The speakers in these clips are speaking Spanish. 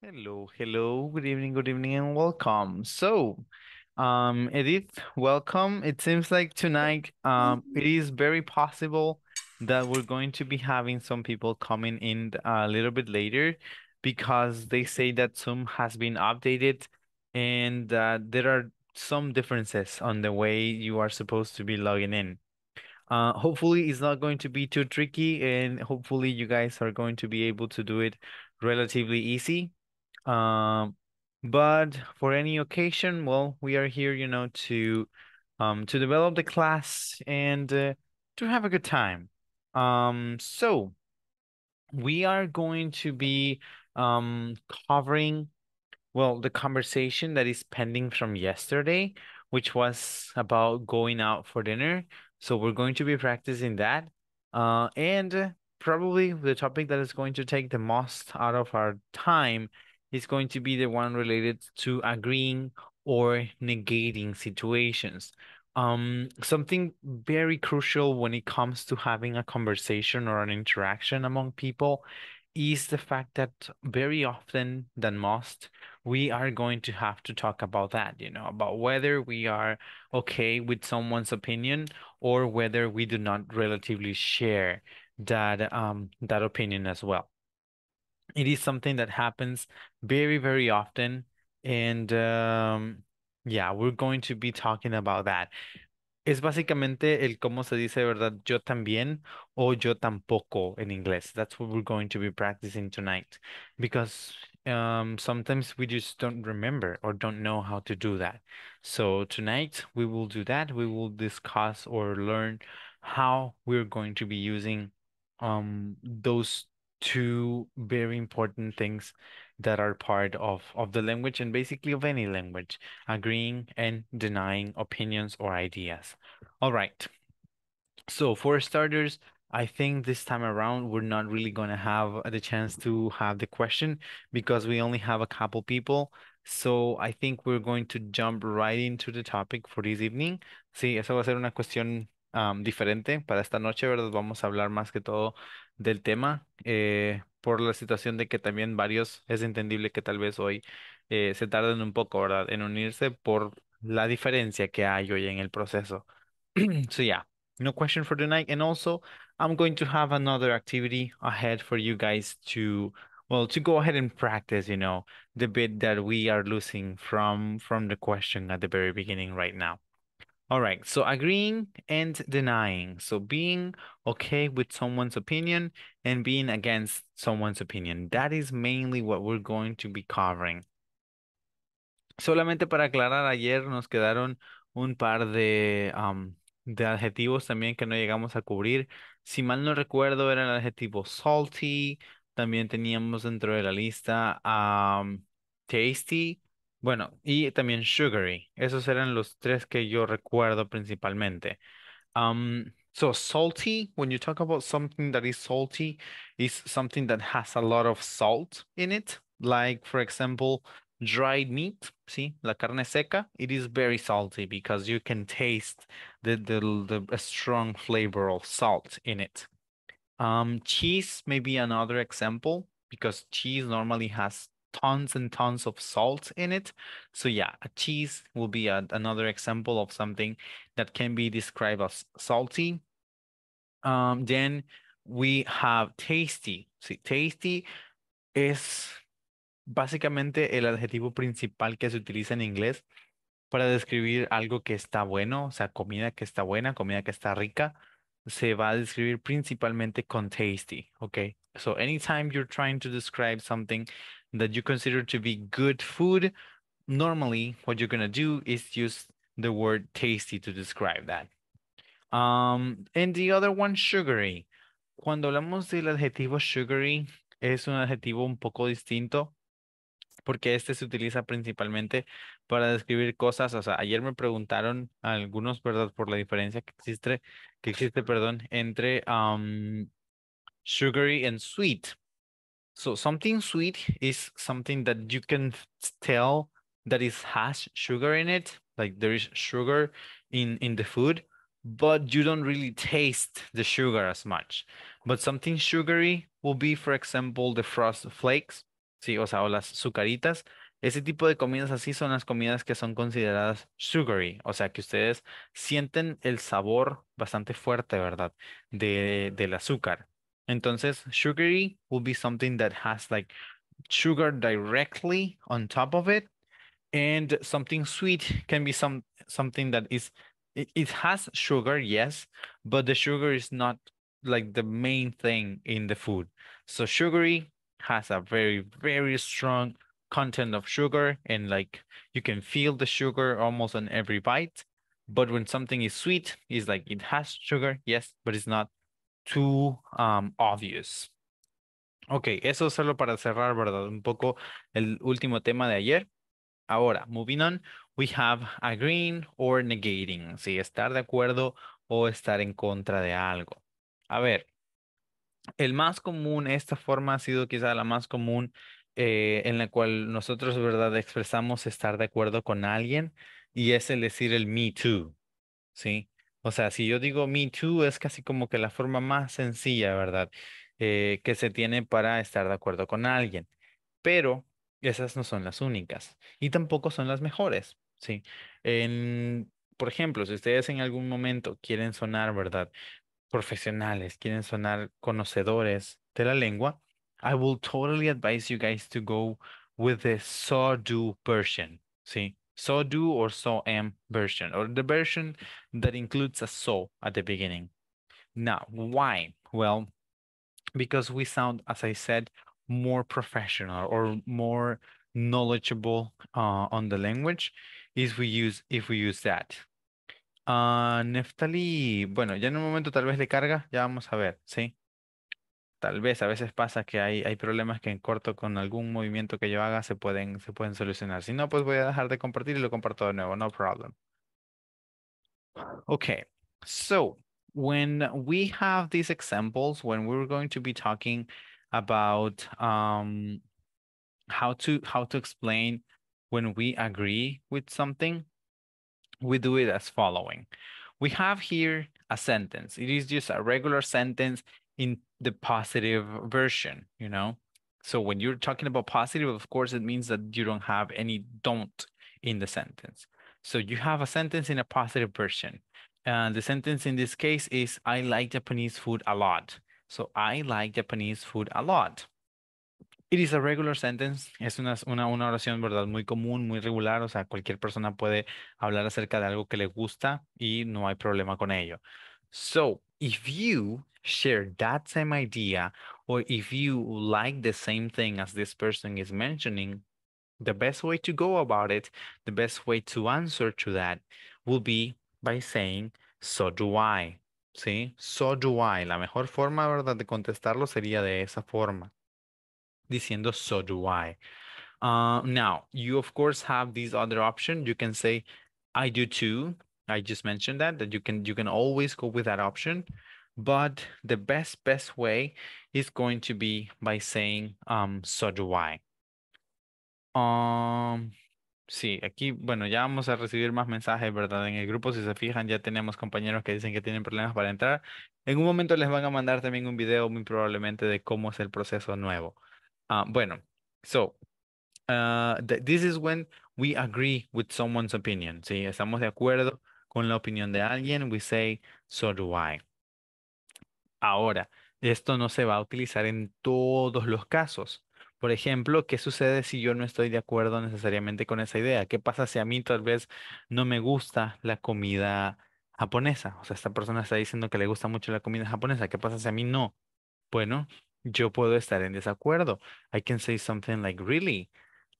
Hello, hello, good evening, good evening, and welcome. So, um, Edith, welcome. It seems like tonight, um, it is very possible that we're going to be having some people coming in uh, a little bit later because they say that Zoom has been updated and uh, there are some differences on the way you are supposed to be logging in. Uh, hopefully, it's not going to be too tricky, and hopefully, you guys are going to be able to do it relatively easy. Um, but for any occasion, well, we are here, you know, to um to develop the class and uh, to have a good time. Um, so we are going to be um covering well the conversation that is pending from yesterday, which was about going out for dinner. So we're going to be practicing that. Uh, and probably the topic that is going to take the most out of our time is going to be the one related to agreeing or negating situations. Um, something very crucial when it comes to having a conversation or an interaction among people is the fact that very often than most we are going to have to talk about that you know about whether we are okay with someone's opinion or whether we do not relatively share that um that opinion as well it is something that happens very very often and um, yeah we're going to be talking about that es básicamente el cómo se dice verdad yo también o yo tampoco in English. that's what we're going to be practicing tonight because um, sometimes we just don't remember or don't know how to do that so tonight we will do that we will discuss or learn how we're going to be using um, those two very important things that are part of of the language and basically of any language agreeing and denying opinions or ideas all right so for starters I think this time around we're not really going to have the chance to have the question because we only have a couple people. So I think we're going to jump right into the topic for this evening. Sí, esa va a ser una cuestión um, diferente para esta noche, ¿verdad? Vamos a hablar más que todo del tema, eh, por la situación de que también varios, es entendible que tal vez hoy eh, se tarden un poco, en unirse por la diferencia que hay hoy en el proceso. So yeah, no question for tonight. And also, I'm going to have another activity ahead for you guys to, well, to go ahead and practice, you know, the bit that we are losing from from the question at the very beginning right now. All right, so agreeing and denying. So being okay with someone's opinion and being against someone's opinion. That is mainly what we're going to be covering. Solamente para aclarar, ayer nos quedaron un par de, um, de adjetivos también que no llegamos a cubrir. Si mal no recuerdo, era el adjetivo salty. También teníamos dentro de la lista um, tasty Bueno, y también sugary. Esos eran los tres que yo recuerdo principalmente. Um, so salty, when you talk about something that is salty, is something that has a lot of salt in it. Like, for example, dried meat, see, la carne seca, it is very salty because you can taste the, the, the strong flavor of salt in it. Um, cheese may be another example because cheese normally has tons and tons of salt in it. So yeah, a cheese will be a, another example of something that can be described as salty. Um, then we have tasty. See, tasty is básicamente el adjetivo principal que se utiliza en inglés para describir algo que está bueno, o sea, comida que está buena, comida que está rica, se va a describir principalmente con tasty, okay? So anytime you're trying to describe something that you consider to be good food, normally what you're going to do is use the word tasty to describe that. Um, and the other one, sugary. Cuando hablamos del adjetivo sugary, es un adjetivo un poco distinto porque este se utiliza principalmente para describir cosas. O sea, ayer me preguntaron a algunos, ¿verdad? Por la diferencia que existe, que existe, perdón, entre um, sugary and sweet. So something sweet is something that you can tell that is has sugar in it, like there is sugar in, in the food, but you don't really taste the sugar as much. But something sugary will be, for example, the frost flakes, ¿sí? o sea, o las sucaritas. Ese tipo de comidas así son las comidas que son consideradas sugary, o sea, que ustedes sienten el sabor bastante fuerte, ¿verdad? De, del azúcar. Entonces, sugary will be something that has like sugar directly on top of it. And something sweet can be some something that is it, it has sugar, yes, but the sugar is not like the main thing in the food. So sugary has a very, very strong content of sugar and like you can feel the sugar almost on every bite. But when something is sweet, it's like it has sugar, yes, but it's not too um, obvious. Ok, eso solo para cerrar, ¿verdad? Un poco el último tema de ayer. Ahora, moving on, we have agreeing or negating. Sí, estar de acuerdo o estar en contra de algo. A ver, el más común, esta forma ha sido quizá la más común eh, en la cual nosotros, ¿verdad?, expresamos estar de acuerdo con alguien y es el decir el me too, ¿sí? O sea, si yo digo me too, es casi como que la forma más sencilla, ¿verdad? Eh, que se tiene para estar de acuerdo con alguien. Pero esas no son las únicas y tampoco son las mejores, ¿sí? por ejemplo, si ustedes en algún momento quieren sonar, ¿verdad? Profesionales, quieren sonar conocedores de la lengua, I will totally advise you guys to go with the so-do version, ¿sí? so do or so am version, or the version that includes a so at the beginning. Now, why? Well, because we sound, as I said, more professional or more knowledgeable uh, on the language if we use if we use that. Uh, Neftali, bueno, ya en un momento tal vez le carga, ya vamos a ver, ¿sí? tal vez a veces pasa que hay, hay problemas que en corto con algún movimiento que yo haga se pueden, se pueden solucionar. Si no, pues voy a dejar de compartir y lo comparto de nuevo, no problem. Okay, so when we have these examples, when we're going to be talking about um, how to how to explain when we agree with something, we do it as following. We have here a sentence. It is just a regular sentence in the positive version, you know? So when you're talking about positive, of course, it means that you don't have any don't in the sentence. So you have a sentence in a positive version. And the sentence in this case is I like Japanese food a lot. So I like Japanese food a lot. It is a regular sentence, es una, una, una, oración, ¿verdad? Muy común, muy regular, o sea, cualquier persona puede hablar acerca de algo que le gusta y no hay problema con ello. So, if you share that same idea or if you like the same thing as this person is mentioning, the best way to go about it, the best way to answer to that will be by saying, so do I. ¿Sí? So do I. La mejor forma, ¿verdad?, de contestarlo sería de esa forma, diciendo, so do I. Uh, now, you of course have these other options. You can say, I do too, I just mentioned that that you can you can always go with that option, but the best best way is going to be by saying um so do I. sí, aquí, bueno, ya vamos a recibir más mensajes, ¿verdad? En el grupo, si se fijan, ya tenemos compañeros que dicen que tienen problemas para entrar. En un momento les van a mandar también un video muy probablemente de cómo es el proceso nuevo. Ah, bueno, so, uh, this is when we agree with someone's opinion, ¿sí? Estamos de acuerdo con la opinión de alguien, we say, so do I. Ahora, esto no se va a utilizar en todos los casos. Por ejemplo, ¿qué sucede si yo no estoy de acuerdo necesariamente con esa idea? ¿Qué pasa si a mí tal vez no me gusta la comida japonesa? O sea, esta persona está diciendo que le gusta mucho la comida japonesa. ¿Qué pasa si a mí no? Bueno, yo puedo estar en desacuerdo. I can say something like, really,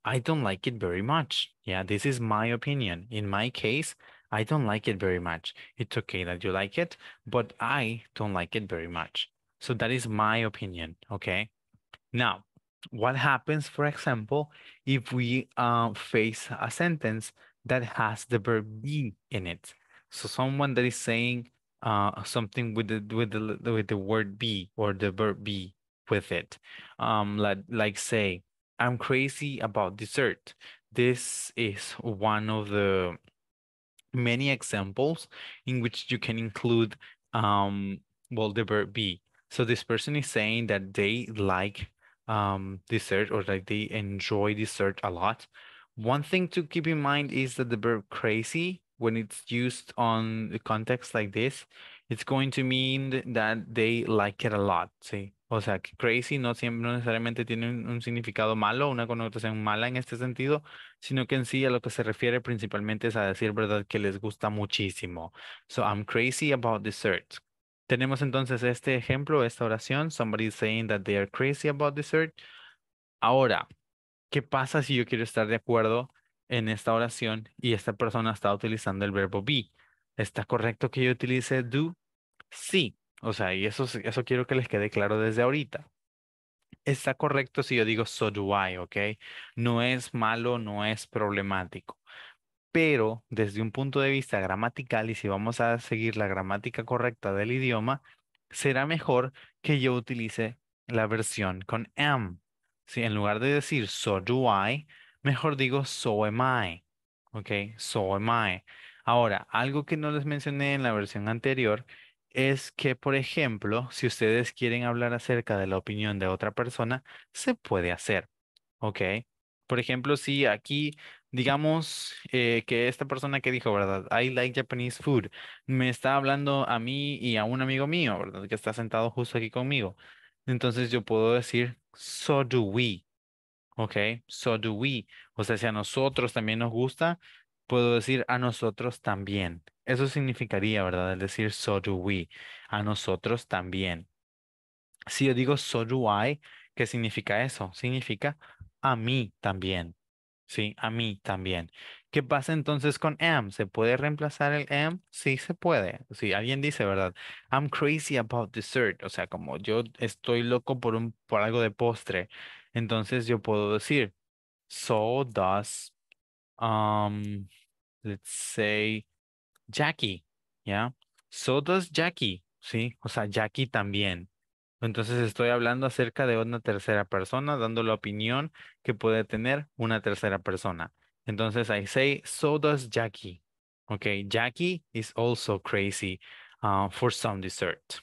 I don't like it very much. Yeah, this is my opinion. In my case, I don't like it very much. It's okay that you like it, but I don't like it very much. So that is my opinion. Okay. Now, what happens, for example, if we uh, face a sentence that has the verb be in it? So someone that is saying uh, something with the with the with the word be or the verb be with it, um, like like say, I'm crazy about dessert. This is one of the many examples in which you can include um, well the verb be. So this person is saying that they like um, dessert or like they enjoy dessert a lot. One thing to keep in mind is that the verb crazy, when it's used on the context like this, it's going to mean that they like it a lot. See. O sea, que crazy no siempre necesariamente tiene un, significado malo, una connotación mala en este sentido, sino que en sí a lo que se refiere principalmente es a decir verdad que les gusta muchísimo. So I'm crazy about dessert. Tenemos entonces este ejemplo, esta oración, somebody saying that they are crazy about dessert. Ahora, ¿qué pasa si yo quiero estar de acuerdo en esta oración y esta persona está utilizando el verbo be? ¿Está correcto que yo utilice do? Sí, o sea, y eso, eso quiero que les quede claro desde ahorita. Está correcto si yo digo so do I, ¿ok? No es malo, no es problemático. Pero desde un punto de vista gramatical, y si vamos a seguir la gramática correcta del idioma, será mejor que yo utilice la versión con am. ¿sí? En lugar de decir so do I, mejor digo so am I. ¿Ok? So am I. Ahora, algo que no les mencioné en la versión anterior es que, por ejemplo, si ustedes quieren hablar acerca de la opinión de otra persona, se puede hacer, ¿ok? Por ejemplo, si aquí, digamos eh, que esta persona que dijo, ¿verdad? I like Japanese food, me está hablando a mí y a un amigo mío, ¿verdad? Que está sentado justo aquí conmigo. Entonces yo puedo decir, so do we, ¿ok? So do we. O sea, si a nosotros también nos gusta, puedo decir a nosotros también. Eso significaría, ¿verdad? Es decir, so do we, a nosotros también. Si yo digo so do I, ¿qué significa eso? Significa a mí también. Sí, a mí también. ¿Qué pasa entonces con am? ¿Se puede reemplazar el am? Sí, se puede. Si alguien dice, ¿verdad? I'm crazy about dessert. O sea, como yo estoy loco por, un, por algo de postre. Entonces yo puedo decir, so does, um, let's say, Jackie, ¿ya? So does Jackie, ¿sí? O sea, Jackie también. Entonces estoy hablando acerca de una tercera persona, dando la opinión que puede tener una tercera persona. Entonces I say, so does Jackie. Okay, Jackie is also crazy uh, for some dessert.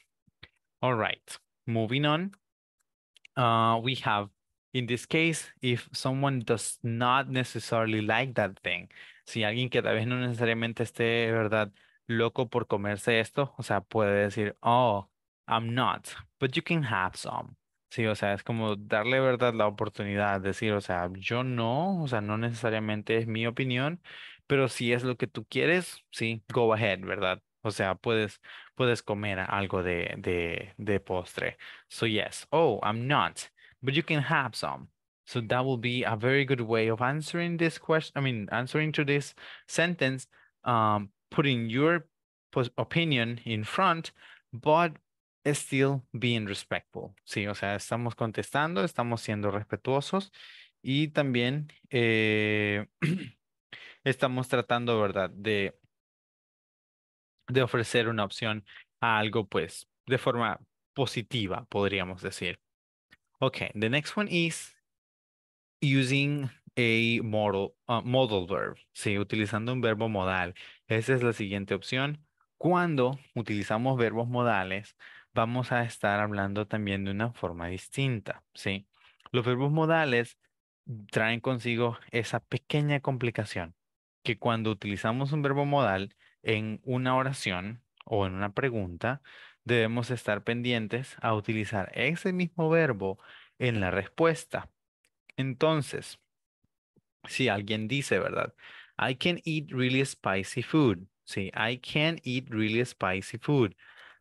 All right, moving on. Uh, we have, in this case, if someone does not necessarily like that thing, si alguien que tal vez no necesariamente esté, ¿verdad? Loco por comerse esto, o sea, puede decir, oh, I'm not, but you can have some. Sí, o sea, es como darle verdad la oportunidad, de decir, o sea, yo no, o sea, no necesariamente es mi opinión, pero si es lo que tú quieres, sí, go ahead, ¿verdad? O sea, puedes, puedes comer algo de, de, de postre. So yes, oh, I'm not, but you can have some. So that will be a very good way of answering this question. I mean, answering to this sentence, um, putting your opinion in front, but still being respectful. Sí, o sea, estamos contestando, estamos siendo respetuosos y también eh, estamos tratando, ¿verdad?, de, de ofrecer una opción a algo, pues, de forma positiva, podríamos decir. Okay, the next one is using a ah, modal, verb, ¿sí? utilizando un verbo modal. Esa es la siguiente opción. Cuando utilizamos verbos modales, vamos a estar hablando también de una forma distinta, ¿sí? Los verbos modales traen consigo esa pequeña complicación que cuando utilizamos un verbo modal en una oración o en una pregunta, debemos estar pendientes a utilizar ese mismo verbo en la respuesta entonces, si alguien dice, ¿verdad? I can eat really spicy food. Sí, I can eat really spicy food.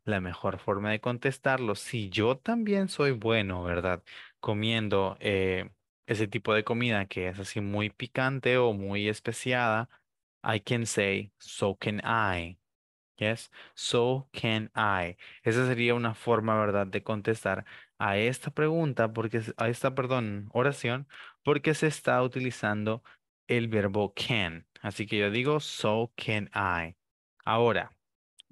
La mejor forma de contestarlo, si yo también soy bueno, ¿verdad? Comiendo eh, ese tipo de comida que es así muy picante o muy especiada, I can say, so can I. Yes, so can I. Esa sería una forma, ¿verdad?, de contestar a esta pregunta, porque, a esta, perdón, oración, porque se está utilizando el verbo can. Así que yo digo, so can I. Ahora,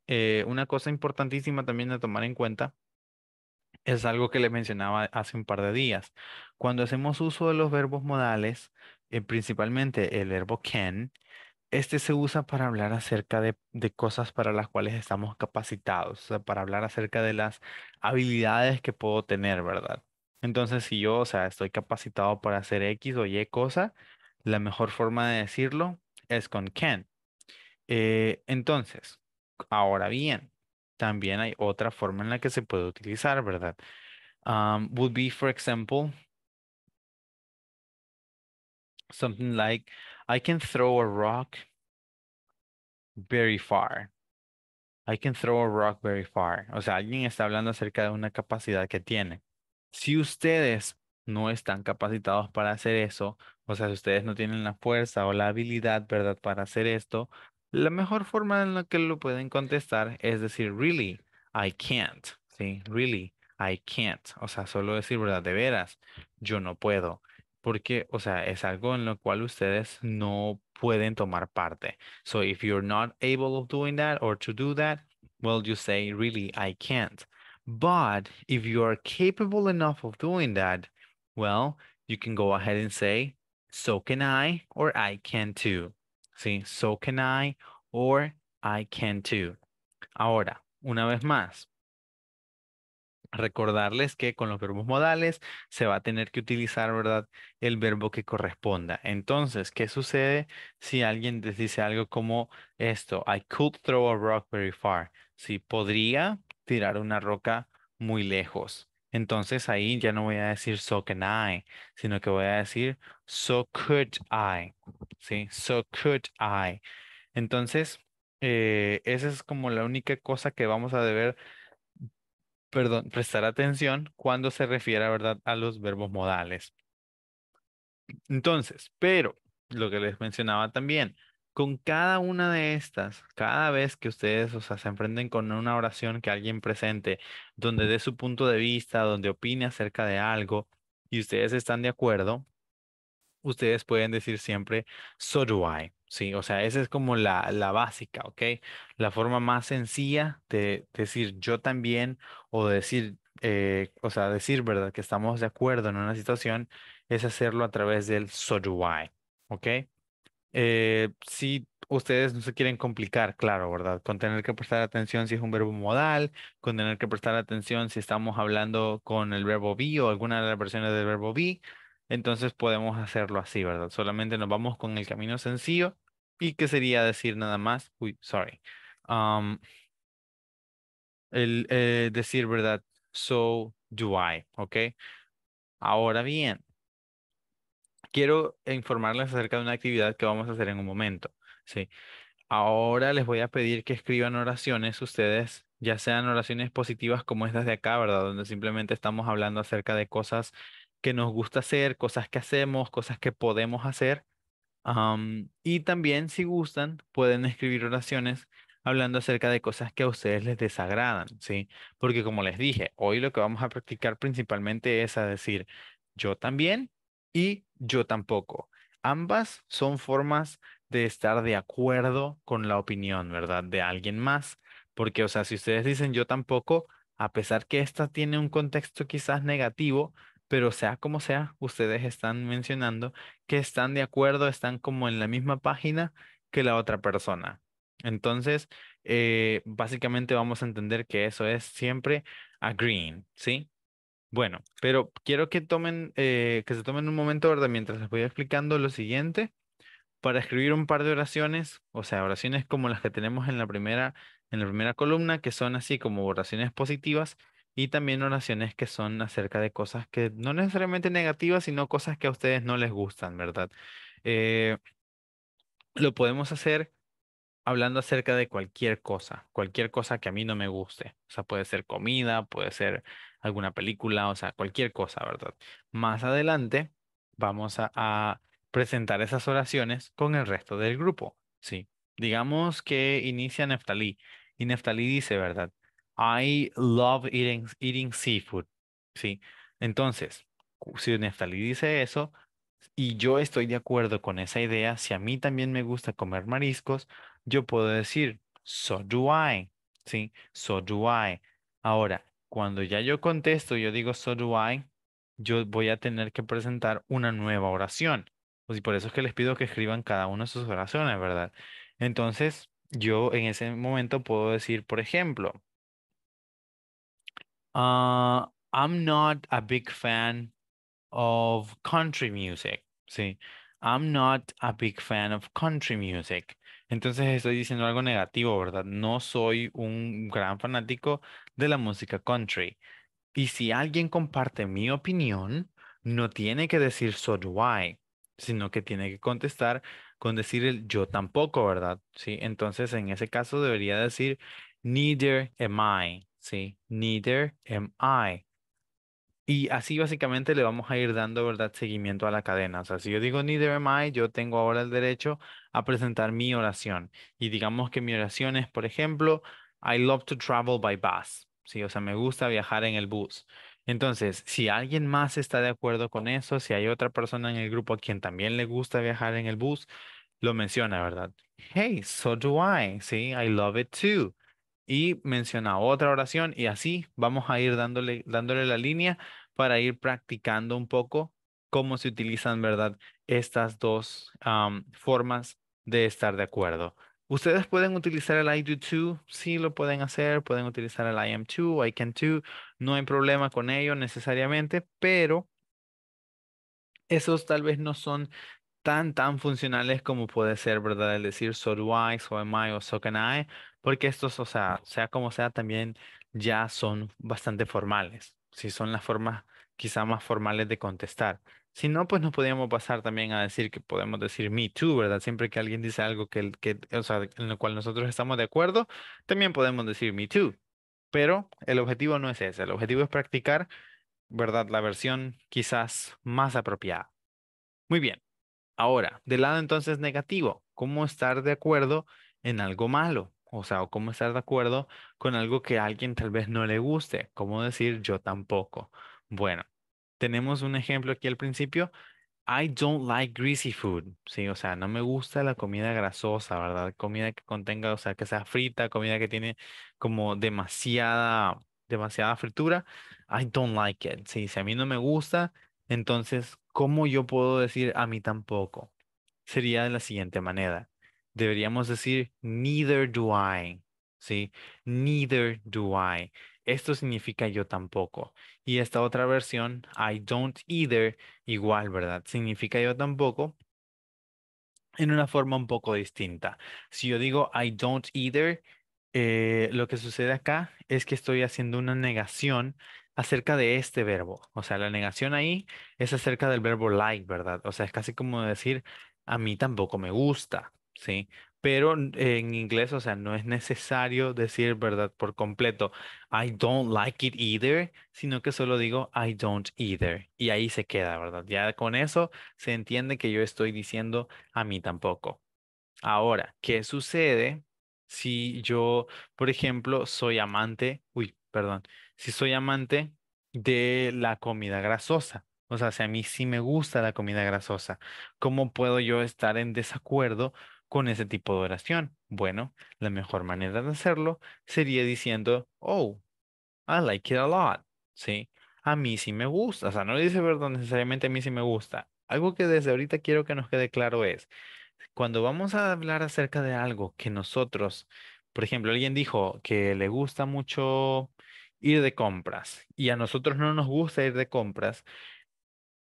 eh, una cosa importantísima también de tomar en cuenta es algo que les mencionaba hace un par de días. Cuando hacemos uso de los verbos modales, eh, principalmente el verbo can, este se usa para hablar acerca de, de cosas para las cuales estamos capacitados, o sea, para hablar acerca de las habilidades que puedo tener, ¿verdad? Entonces, si yo, o sea, estoy capacitado para hacer X o Y cosa, la mejor forma de decirlo es con can. Eh, entonces, ahora bien, también hay otra forma en la que se puede utilizar, ¿verdad? Um, would be, for example, something like, I can throw a rock very far. I can throw a rock very far. O sea, alguien está hablando acerca de una capacidad que tiene. Si ustedes no están capacitados para hacer eso, o sea, si ustedes no tienen la fuerza o la habilidad, ¿verdad?, para hacer esto, la mejor forma en la que lo pueden contestar es decir, really, I can't, ¿sí? Really, I can't. O sea, solo decir, ¿verdad?, de veras, yo no puedo porque, o sea, es algo en lo cual ustedes no pueden tomar parte. So if you're not able of doing that or to do that, well, you say, really, I can't. But if you are capable enough of doing that, well, you can go ahead and say, so can I or I can too. See, so can I or I can too. Ahora, una vez más, recordarles que con los verbos modales se va a tener que utilizar, ¿verdad? El verbo que corresponda. Entonces, ¿qué sucede si alguien les dice algo como esto? I could throw a rock very far. Si podría tirar una roca muy lejos. Entonces ahí ya no voy a decir so can I, sino que voy a decir so could I. ¿Sí? So could I. Entonces, eh, esa es como la única cosa que vamos a deber perdón, prestar atención cuando se refiere ¿verdad? a los verbos modales. Entonces, pero lo que les mencionaba también, con cada una de estas, cada vez que ustedes o sea, se enfrenten con una oración que alguien presente, donde dé su punto de vista, donde opine acerca de algo y ustedes están de acuerdo, ustedes pueden decir siempre, so do I. Sí, o sea, esa es como la, la básica, ¿ok? La forma más sencilla de decir yo también o decir, eh, o sea, decir, ¿verdad? Que estamos de acuerdo en una situación es hacerlo a través del so do I, ¿ok? Eh, si ustedes no se quieren complicar, claro, ¿verdad? Con tener que prestar atención si es un verbo modal, con tener que prestar atención si estamos hablando con el verbo be o alguna de las versiones del verbo be, entonces podemos hacerlo así, ¿verdad? Solamente nos vamos con el camino sencillo y que sería decir nada más, uy, sorry, um, el eh, decir, ¿verdad? So do I, ¿ok? Ahora bien, quiero informarles acerca de una actividad que vamos a hacer en un momento, ¿sí? Ahora les voy a pedir que escriban oraciones ustedes, ya sean oraciones positivas como estas de acá, ¿verdad? Donde simplemente estamos hablando acerca de cosas que nos gusta hacer, cosas que hacemos, cosas que podemos hacer. y también, si gustan, pueden escribir oraciones hablando acerca de cosas que a ustedes les desagradan, ¿sí? Porque como les dije, hoy lo que vamos a practicar principalmente es a decir yo también y yo tampoco. Ambas son formas de estar de acuerdo con la opinión, ¿verdad? De alguien más. Porque, o sea, si ustedes dicen yo tampoco, a pesar que esta tiene un contexto quizás negativo, pero sea como sea, ustedes están mencionando que están de acuerdo, están como en la misma página que la otra persona. Entonces, eh, básicamente vamos a entender que eso es siempre agreeing, ¿sí? Bueno, pero quiero que tomen, eh, que se tomen un momento, ¿verdad? Mientras les voy explicando lo siguiente, para escribir un par de oraciones, o sea, oraciones como las que tenemos en la primera, en la primera columna, que son así como oraciones positivas, y también oraciones que son acerca de cosas que no necesariamente negativas, sino cosas que a ustedes no les gustan, ¿verdad? Eh, lo podemos hacer hablando acerca de cualquier cosa, cualquier cosa que a mí no me guste. O sea, puede ser comida, puede ser alguna película, o sea, cualquier cosa, ¿verdad? Más adelante vamos a, a presentar esas oraciones con el resto del grupo, ¿sí? Digamos que inicia Neftalí y Neftalí dice, ¿verdad? I love eating, eating seafood. ¿Sí? Entonces, si Neftali dice eso y yo estoy de acuerdo con esa idea, si a mí también me gusta comer mariscos, yo puedo decir, so do I. ¿Sí? So do I. Ahora, cuando ya yo contesto, yo digo so do I, yo voy a tener que presentar una nueva oración. Pues, por eso es que les pido que escriban cada una de sus oraciones, ¿verdad? Entonces, yo en ese momento puedo decir, por ejemplo, uh, I'm not a big fan of country music, I'm not a big fan of country music. Entonces estoy diciendo algo negativo, ¿verdad? No soy un gran fanático de la música country. Y si alguien comparte mi opinión, no tiene que decir so do sino que tiene que contestar con decir el yo tampoco, ¿verdad? Sí, entonces en ese caso debería decir neither am I, ¿sí? Neither am I. Y así básicamente le vamos a ir dando, ¿verdad?, seguimiento a la cadena. O sea, si yo digo neither am I, yo tengo ahora el derecho a presentar mi oración. Y digamos que mi oración es, por ejemplo, I love to travel by bus. Sí, o sea, me gusta viajar en el bus. Entonces, si alguien más está de acuerdo con eso, si hay otra persona en el grupo a quien también le gusta viajar en el bus, lo menciona, ¿verdad? Hey, so do I. Sí, I love it too y menciona otra oración y así vamos a ir dándole, dándole la línea para ir practicando un poco cómo se utilizan, ¿verdad? Estas dos formas de estar de acuerdo. Ustedes pueden utilizar el I do too, sí lo pueden hacer, pueden utilizar el I am too, I can too, no hay problema con ello necesariamente, pero esos tal vez no son tan, tan funcionales como puede ser, ¿verdad? El decir so do I, so am I o so can I, porque estos, o sea, sea como sea, también ya son bastante formales, si son las formas quizá más formales de contestar. Si no, pues nos podíamos pasar también a decir que podemos decir me too, ¿verdad? Siempre que alguien dice algo en lo cual nosotros estamos de acuerdo, también podemos decir me too. Pero el objetivo no es ese, el objetivo es practicar, ¿verdad? La versión quizás más apropiada. Muy bien. Ahora, del lado entonces negativo, ¿cómo estar de acuerdo en algo malo? o sea, o cómo estar de acuerdo con algo que a alguien tal vez no le guste, cómo decir yo tampoco. Bueno, tenemos un ejemplo aquí al principio. I don't like greasy food, sí, o sea, no me gusta la comida grasosa, ¿verdad? Comida que contenga, o sea, que sea frita, comida que tiene como demasiada, demasiada fritura. I don't like it, sí, si a mí no me gusta, entonces, ¿cómo yo puedo decir a mí tampoco? Sería de la siguiente manera deberíamos decir neither do I, ¿sí? Neither do I. Esto significa yo tampoco. Y esta otra versión, I don't either, igual, ¿verdad? Significa yo tampoco en una forma un poco distinta. Si yo digo I don't either, eh, lo que sucede acá es que estoy haciendo una negación acerca de este verbo. O sea, la negación ahí es acerca del verbo like, ¿verdad? O sea, es casi como decir, a mí tampoco me gusta. Sí, pero en inglés, o sea, no es necesario decir verdad por completo, I don't like it either, sino que solo digo I don't either. Y ahí se queda, ¿verdad? Ya con eso se entiende que yo estoy diciendo a mí tampoco. Ahora, ¿qué sucede si yo, por ejemplo, soy amante, uy, perdón, si soy amante de la comida grasosa? O sea, si a mí sí me gusta la comida grasosa, ¿cómo puedo yo estar en desacuerdo con ese tipo de oración? Bueno, la mejor manera de hacerlo sería diciendo, oh, I like it a lot, ¿sí? A mí sí me gusta, o sea, no dice, perdón, necesariamente a mí sí me gusta. Algo que desde ahorita quiero que nos quede claro es, cuando vamos a hablar acerca de algo que nosotros, por ejemplo, alguien dijo que le gusta mucho ir de compras y a nosotros no nos gusta ir de compras,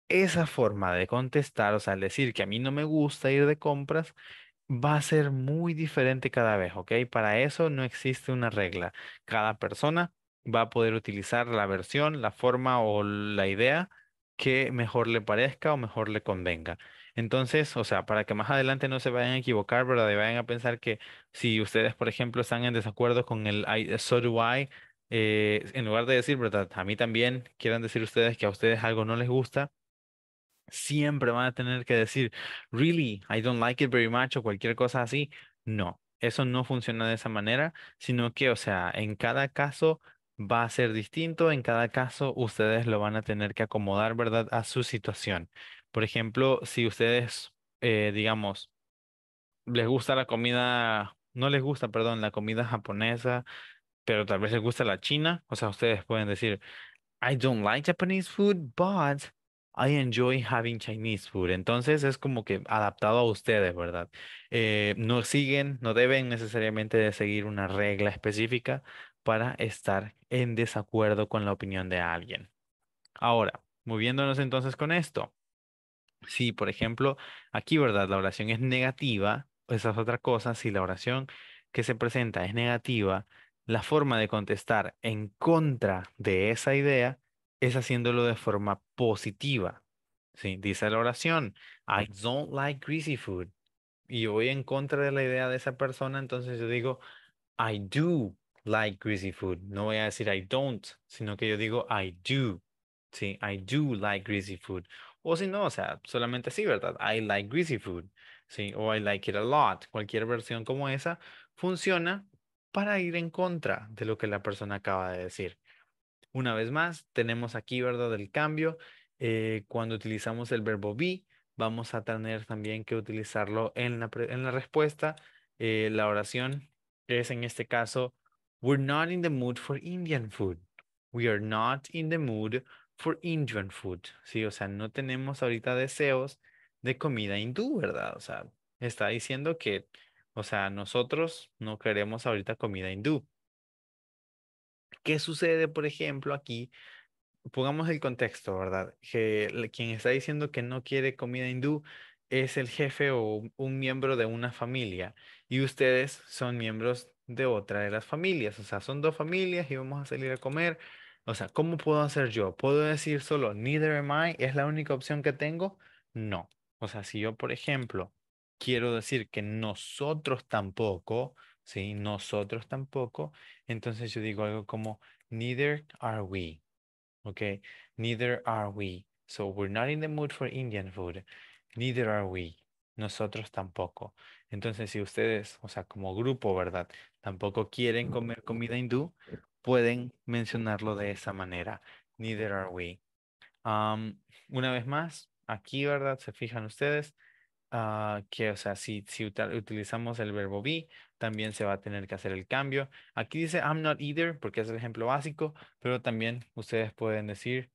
esa forma de contestar, o sea, decir que a mí no me gusta ir de compras, va a ser muy diferente cada vez, ¿ok? Para eso no existe una regla. Cada persona va a poder utilizar la versión, la forma o la idea que mejor le parezca o mejor le convenga. Entonces, o sea, para que más adelante no se vayan a equivocar, ¿verdad? vayan a pensar que si ustedes, por ejemplo, están en desacuerdo con el so do I, eh, en lugar de decir, ¿verdad? A mí también, quieran decir ustedes que a ustedes algo no les gusta, siempre van a tener que decir, really, I don't like it very much o cualquier cosa así. No, eso no funciona de esa manera, sino que, o sea, en cada caso va a ser distinto, en cada caso ustedes lo van a tener que acomodar, ¿verdad?, a su situación. Por ejemplo, si ustedes, eh, digamos, les gusta la comida, no les gusta, perdón, la comida japonesa, pero tal vez les gusta la china, o sea, ustedes pueden decir, I don't like Japanese food, but I enjoy having Chinese food. Entonces es como que adaptado a ustedes, ¿verdad? Eh, no siguen, no deben necesariamente seguir una regla específica para estar en desacuerdo con la opinión de alguien. Ahora, moviéndonos entonces con esto. Si, por ejemplo, aquí, ¿verdad? La oración es negativa, esa es otra cosa. Si la oración que se presenta es negativa, la forma de contestar en contra de esa idea es haciéndolo de forma positiva. Dice la oración, I don't like greasy food. Y voy en contra de la idea de esa persona, entonces yo digo, I do like greasy food. No voy a decir I don't, sino que yo digo I do. Sí, I do like greasy food. O si no, o sea, solamente así, ¿verdad? I like greasy food. Sí, o I like it a lot. Cualquier versión como esa funciona para ir en contra de lo que la persona acaba de decir. Una vez más, tenemos aquí, ¿verdad?, el cambio. Eh, cuando utilizamos el verbo be, vamos a tener también que utilizarlo en la, la respuesta. Eh, la oración es en este caso, we're not in the mood for Indian food. We are not in the mood for Indian food. Sí, o sea, no tenemos ahorita deseos de comida hindú, ¿verdad? O sea, está diciendo que, o sea, nosotros no queremos ahorita comida hindú. ¿Qué sucede, por ejemplo, aquí? Pongamos el contexto, ¿verdad? Que quien está diciendo que no quiere comida hindú es el jefe o un miembro de una familia y ustedes son miembros de otra de las familias, o sea, son dos familias y vamos a salir a comer. O sea, ¿cómo puedo hacer yo? ¿Puedo decir solo neither am I es la única opción que tengo? No. O sea, si yo, por ejemplo, quiero decir que nosotros tampoco, ¿sí? Nosotros tampoco. Entonces yo digo algo como, neither are we, Neither are we. So we're not in the mood for Indian food. Neither are we. Nosotros tampoco. Entonces, si ustedes, o sea, como grupo, ¿verdad? Tampoco quieren comer comida hindú, pueden mencionarlo de esa manera. Neither are we. una vez más, aquí, ¿verdad? Se fijan ustedes, Ah, que, o sea, si, utilizamos el verbo be, también se va a tener que hacer el cambio. Aquí dice I'm not either, porque es el ejemplo básico, pero también ustedes pueden decir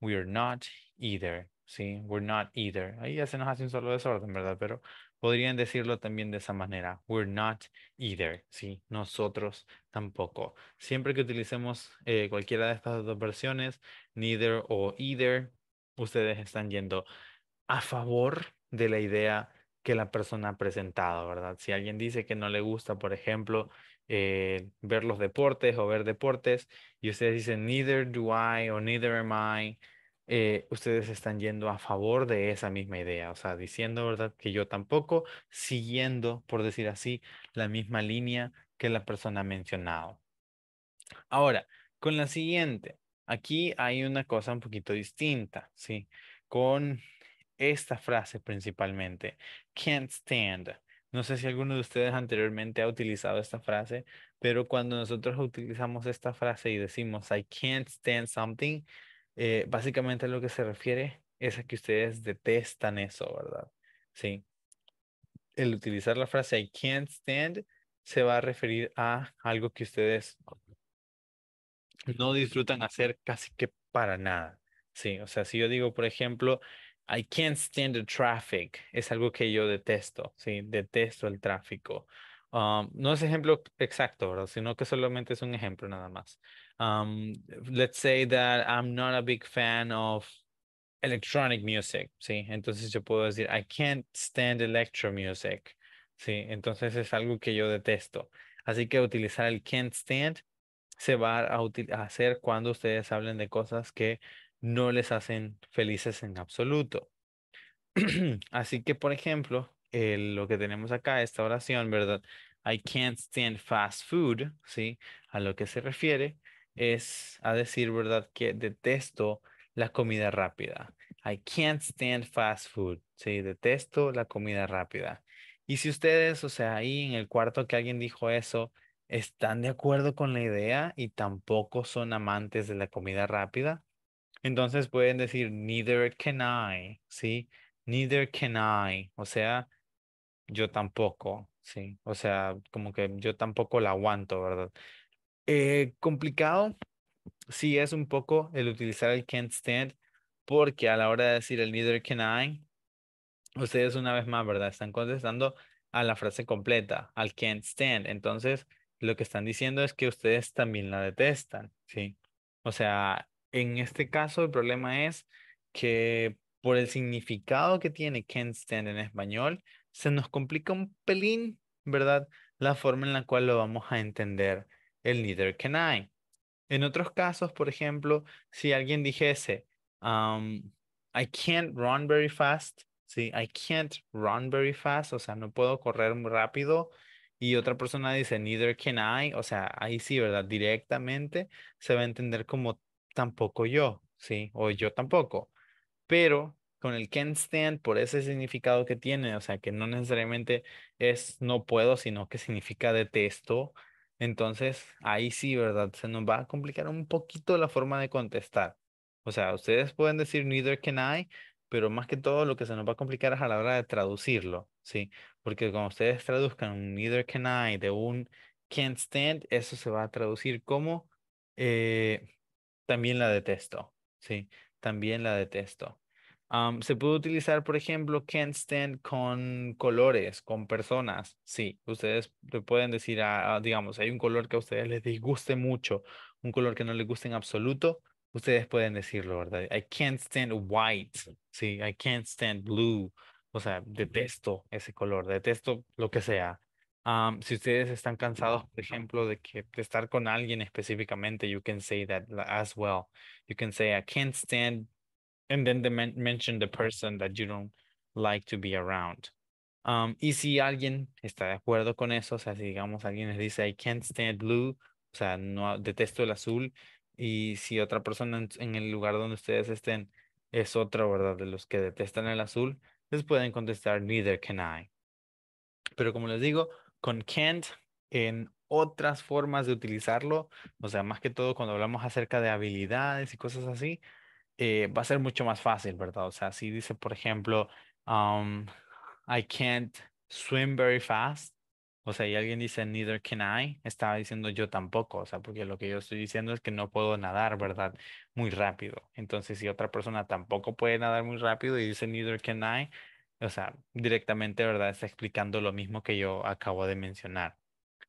we're not either, ¿sí? We're not either. Ahí ya se nos hace un solo desorden, ¿verdad? Pero podrían decirlo también de esa manera. We're not either, ¿sí? Nosotros tampoco. Siempre que utilicemos eh, cualquiera de estas dos versiones, neither o either, ustedes están yendo a favor de la idea que la persona ha presentado, ¿verdad? Si alguien dice que no le gusta, por ejemplo, eh, ver los deportes o ver deportes, y ustedes dicen, neither do I o neither am I, eh, ustedes están yendo a favor de esa misma idea, o sea, diciendo, ¿verdad? Que yo tampoco, siguiendo, por decir así, la misma línea que la persona ha mencionado. Ahora, con la siguiente, aquí hay una cosa un poquito distinta, ¿sí? Con esta frase principalmente, can't stand. No sé si alguno de ustedes anteriormente ha utilizado esta frase, pero cuando nosotros utilizamos esta frase y decimos I can't stand something, eh, básicamente lo que se refiere es a que ustedes detestan eso, ¿verdad? Sí. El utilizar la frase I can't stand se va a referir a algo que ustedes no disfrutan hacer casi que para nada. Sí, o sea, si yo digo, por ejemplo, I can't stand the traffic. Es algo que yo detesto, ¿sí? Detesto el tráfico. Um, no es ejemplo exacto, ¿verdad? Sino que solamente es un ejemplo nada más. Um, let's say that I'm not a big fan of electronic music, ¿sí? Entonces yo puedo decir, I can't stand electro music, ¿sí? Entonces es algo que yo detesto. Así que utilizar el can't stand se va a hacer cuando ustedes hablen de cosas que no les hacen felices en absoluto. Así que, por ejemplo, lo que tenemos acá, esta oración, ¿verdad? I can't stand fast food, ¿sí? A lo que se refiere es a decir, ¿verdad? Que detesto la comida rápida. I can't stand fast food, ¿sí? Detesto la comida rápida. Y si ustedes, o sea, ahí en el cuarto que alguien dijo eso, están de acuerdo con la idea y tampoco son amantes de la comida rápida, entonces pueden decir, neither can I, ¿sí? Neither can I, o sea, yo tampoco, ¿sí? O sea, como que yo tampoco la aguanto, ¿verdad? Eh, complicado, sí es un poco el utilizar el can't stand, porque a la hora de decir el neither can I, ustedes una vez más, ¿verdad? Están contestando a la frase completa, al can't stand. Entonces, lo que están diciendo es que ustedes también la detestan, ¿sí? O sea, en este caso, el problema es que por el significado que tiene can't stand en español, se nos complica un pelín, ¿verdad? La forma en la cual lo vamos a entender el neither can I. En otros casos, por ejemplo, si alguien dijese, um, I can't run very fast, ¿sí? I can't run very fast, o sea, no puedo correr muy rápido. Y otra persona dice, neither can I, o sea, ahí sí, ¿verdad? Directamente se va a entender como tampoco yo, ¿sí? O yo tampoco. Pero con el can't stand, por ese significado que tiene, o sea, que no necesariamente es no puedo, sino que significa detesto. Entonces, ahí sí, ¿verdad? Se nos va a complicar un poquito la forma de contestar. O sea, ustedes pueden decir neither can I, pero más que todo lo que se nos va a complicar es a la hora de traducirlo, ¿sí? Porque cuando ustedes traduzcan un neither can I de un can't stand, eso se va a traducir como eh, también la detesto, sí, también la detesto. se puede utilizar, por ejemplo, can't stand con colores, con personas. Sí, ustedes le pueden decir, digamos, hay un color que a ustedes les disguste mucho, un color que no les guste en absoluto, ustedes pueden decirlo, ¿verdad? I can't stand white. Sí, I can't stand blue. O sea, detesto ese color, detesto lo que sea. Um, si ustedes están cansados, por ejemplo, de que estar con alguien específicamente, you can say that as well. You can say I can't stand, and then mention the person that you don't like to be around. y si alguien está de acuerdo con eso, o sea, si digamos alguien les dice I can't stand blue, o sea, no detesto el azul, y si otra persona en el lugar donde ustedes estén es otra, ¿verdad? De los que detestan el azul, les pueden contestar neither can I. Pero como les digo, con can't en otras formas de utilizarlo, o sea, más que todo cuando hablamos acerca de habilidades y cosas así, eh, va a ser mucho más fácil, ¿verdad? O sea, si dice, por ejemplo, um, I can't swim very fast, o sea, y alguien dice, neither can I, estaba diciendo yo tampoco, o sea, porque lo que yo estoy diciendo es que no puedo nadar, ¿verdad? Muy rápido. Entonces, si otra persona tampoco puede nadar muy rápido y dice, neither can I, o sea, directamente, ¿verdad? Está explicando lo mismo que yo acabo de mencionar.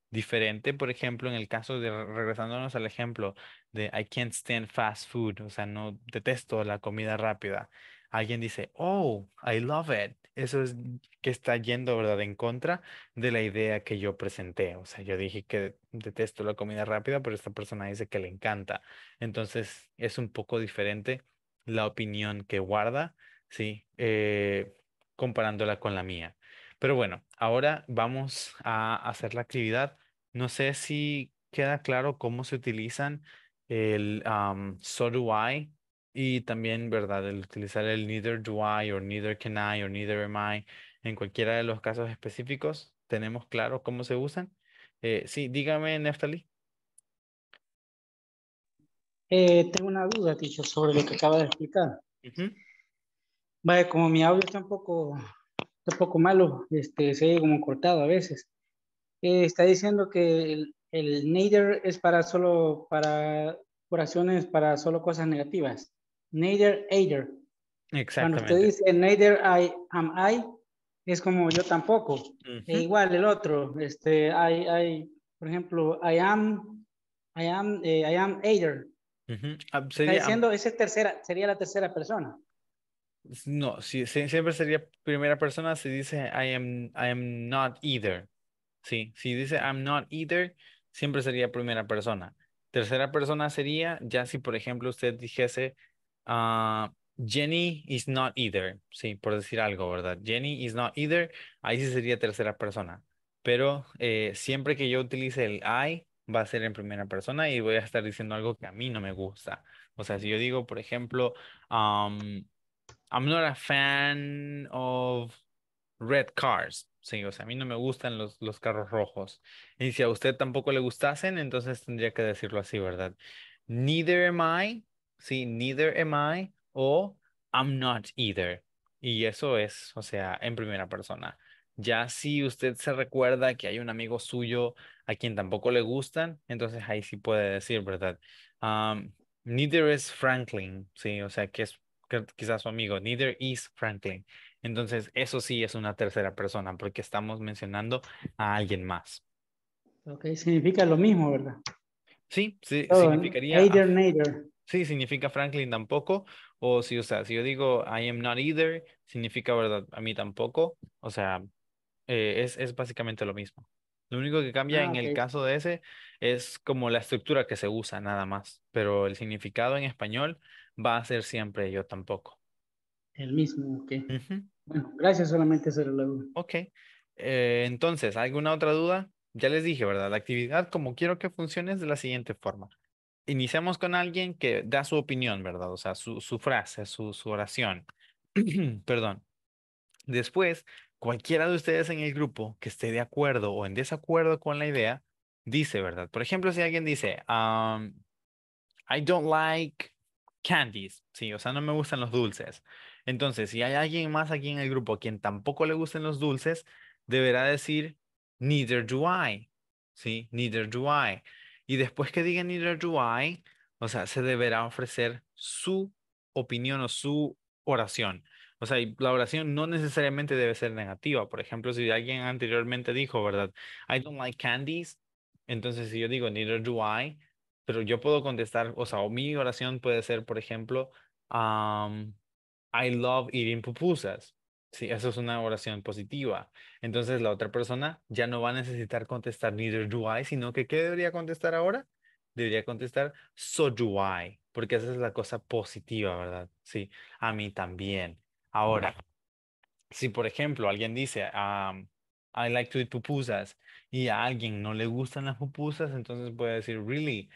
Diferente, por ejemplo, en el caso de, regresándonos al ejemplo de I can't stand fast food, o sea, no detesto la comida rápida. Alguien dice, oh, I love it. Eso es que está yendo, ¿verdad? En contra de la idea que yo presenté. O sea, yo dije que detesto la comida rápida, pero esta persona dice que le encanta. Entonces, es un poco diferente la opinión que guarda, ¿sí? Eh, comparándola con la mía. Pero bueno, ahora vamos a hacer la actividad. No sé si queda claro cómo se utilizan el so do I y también, ¿verdad? El utilizar el neither do I or neither can I or neither am I en cualquiera de los casos específicos. ¿Tenemos claro cómo se usan? Eh, sí, dígame, Neftali. Eh, tengo una duda, Ticho, sobre lo que acaba de explicar. Vaya, como mi audio está un poco, un poco malo, este, se ve como cortado a veces. Eh, está diciendo que el, el, neither es para solo, para oraciones, para solo cosas negativas. Neither, either. Exactamente. Cuando usted dice neither I am I, es como yo tampoco. E igual el otro, este, I, I, por ejemplo, I am, I am, eh, I am either. Ah, está diciendo, esa tercera, sería la tercera persona. No, si, siempre sería primera persona si dice I am, I am not either. Sí, si dice I'm not either, siempre sería primera persona. Tercera persona sería ya si, por ejemplo, usted dijese ah, Jenny is not either. Sí, por decir algo, ¿verdad? Jenny is not either. Ahí sí sería tercera persona. Pero eh, siempre que yo utilice el I, va a ser en primera persona y voy a estar diciendo algo que a mí no me gusta. O sea, si yo digo, por ejemplo, I'm not a fan of red cars. Sí, o sea, a mí no me gustan los, los carros rojos. Y si a usted tampoco le gustasen, entonces tendría que decirlo así, ¿verdad? Neither am I, sí, neither am I o I'm not either. Y eso es, o sea, en primera persona. Ya si usted se recuerda que hay un amigo suyo a quien tampoco le gustan, entonces ahí sí puede decir, ¿verdad? Um, neither is Franklin, sí, o sea, que es quizás su amigo, neither is Franklin. Entonces, eso sí es una tercera persona porque estamos mencionando a alguien más. Ok, significa lo mismo, ¿verdad? Sí, sí oh, significaría. Neither, neither. Sí, significa Franklin tampoco. O si, o sea, si yo digo I am not either, significa, ¿verdad? A mí tampoco. O sea, eh, es, es básicamente lo mismo. Lo único que cambia ah, en el caso de ese es como la estructura que se usa nada más, pero el significado en español va a ser siempre yo tampoco. El mismo, ok. Bueno, gracias, solamente hacer la duda. Ok. Eh, entonces, ¿alguna otra duda? Ya les dije, ¿verdad? La actividad, como quiero que funcione, es de la siguiente forma. Iniciamos con alguien que da su opinión, ¿verdad? O sea, su, su frase, su, su oración. Perdón. Después, cualquiera de ustedes en el grupo que esté de acuerdo o en desacuerdo con la idea, dice, ¿verdad? Por ejemplo, si alguien dice, um, I don't like candies, sí, o sea, no me gustan los dulces. Entonces, si hay alguien más aquí en el grupo a quien tampoco le gusten los dulces, deberá decir, neither do I, sí, neither do I. Y después que diga neither do I, o sea, se deberá ofrecer su opinión o su oración. O sea, la oración no necesariamente debe ser negativa. Por ejemplo, si alguien anteriormente dijo, ¿verdad? I don't like candies. Entonces, si yo digo neither do I, pero yo puedo contestar, o sea, o mi oración puede ser, por ejemplo, I love eating pupusas. Sí, eso es una oración positiva. Entonces la otra persona ya no va a necesitar contestar neither do I, sino que ¿qué debería contestar ahora? Debería contestar so do I, porque esa es la cosa positiva, ¿verdad? Sí, a mí también. Ahora, si por ejemplo alguien dice, I like to eat pupusas, y a alguien no le gustan las pupusas, entonces puede decir, really,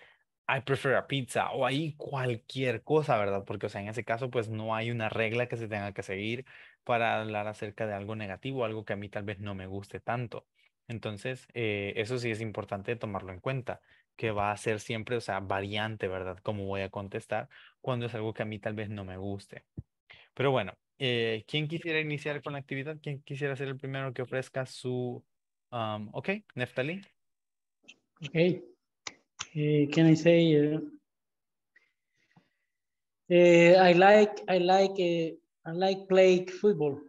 I prefer a pizza o ahí cualquier cosa, ¿verdad? Porque, o sea, en ese caso, pues no hay una regla que se tenga que seguir para hablar acerca de algo negativo, algo que a mí tal vez no me guste tanto. Entonces, eh, eso sí es importante tomarlo en cuenta, que va a ser siempre, o sea, variante, ¿verdad? Cómo voy a contestar cuando es algo que a mí tal vez no me guste. Pero bueno, eh, ¿quién quisiera iniciar con la actividad? ¿Quién quisiera ser el primero que ofrezca su... ok, Neftali. Ok, can I say? I like I like eh, I like play football.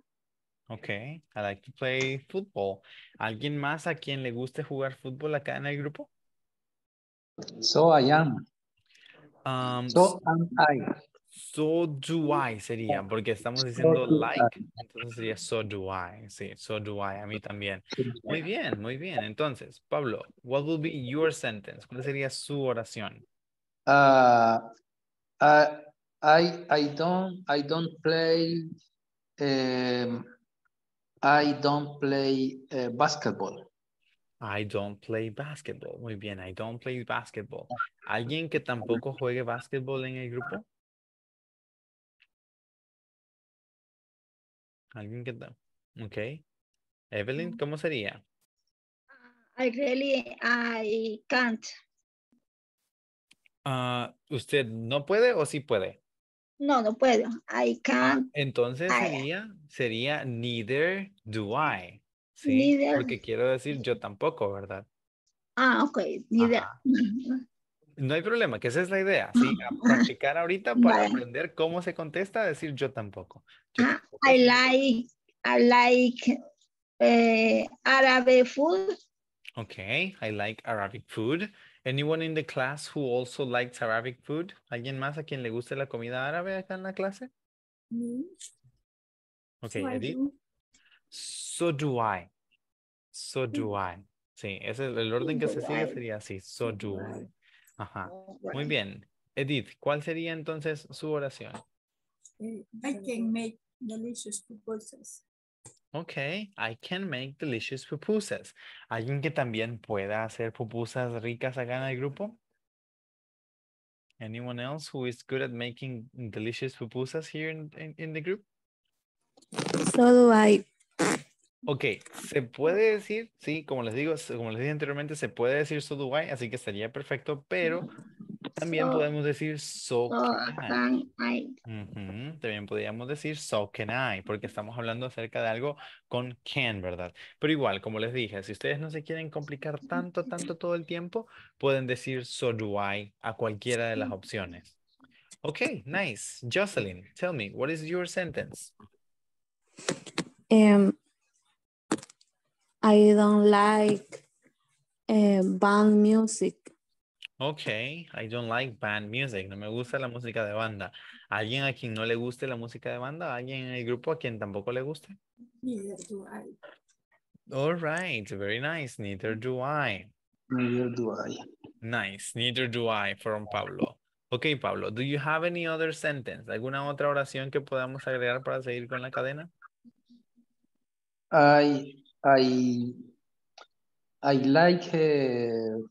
Okay, I like to play football. ¿Alguien más a quien le guste jugar fútbol acá en el grupo? So I am. Um, so am I. So do I sería, porque estamos diciendo like, entonces sería so do I, sí, so do I, a mí también. Muy bien, muy bien. Entonces, Pablo, what will be your sentence? ¿Cuál sería su oración? Ah, ah, I, don't, I don't play, eh, I don't play eh, basketball. I don't play basketball. Muy bien, I don't play basketball. ¿Alguien que tampoco juegue basketball en el grupo? Alguien que da. Ok. Evelyn, mm. ¿cómo sería? I really, I can't. Ah, ¿Usted no puede o sí puede? No, no puedo. I can't. entonces sería, sería neither do I. Sí, porque quiero decir yo tampoco, ¿verdad? Ah, ok, neither. No hay problema, que esa es la idea. Sí, a practicar ahorita para aprender cómo se contesta, decir yo tampoco. Ah, I like, I like eh, Arabic food. Okay, I like Arabic food. Anyone in the class who also likes Arabic food? ¿Alguien más a quien le guste la comida árabe acá en la clase? Mm. Okay, Edith. So do I. So do mm. I. Sí, ese es el orden que se sigue sería así. So do I. Ajá. Oh, Muy bien. Edith, ¿cuál sería entonces su oración? Eh, I can make delicious pupusas. Ok, I can make delicious pupusas. ¿Alguien que también pueda hacer pupusas ricas acá en el grupo? Anyone else who is good at making delicious pupusas here in, in, in the group? So do I. Ok, se puede decir, sí, como les digo, como les dije anteriormente, se puede decir so do I, así que estaría perfecto, pero también podemos decir so, can I. También podríamos decir so can I, porque estamos hablando acerca de algo con can, ¿verdad? Pero igual, como les dije, si ustedes no se quieren complicar tanto, tanto todo el tiempo, pueden decir so do I a cualquiera de las opciones. Ok, nice. Jocelyn, tell me, what is your sentence? Um, I don't like eh, band music. Okay, I don't like band music. No me gusta la música de banda. ¿Alguien a quien no le guste la música de banda? ¿Alguien en el grupo a quien tampoco le guste? Neither do I. All right, very nice. Neither do I. Neither do I. Nice. Neither do I from Pablo. Ok, Pablo, do you have any other sentence? ¿Alguna otra oración que podamos agregar para seguir con la cadena? I I I like uh,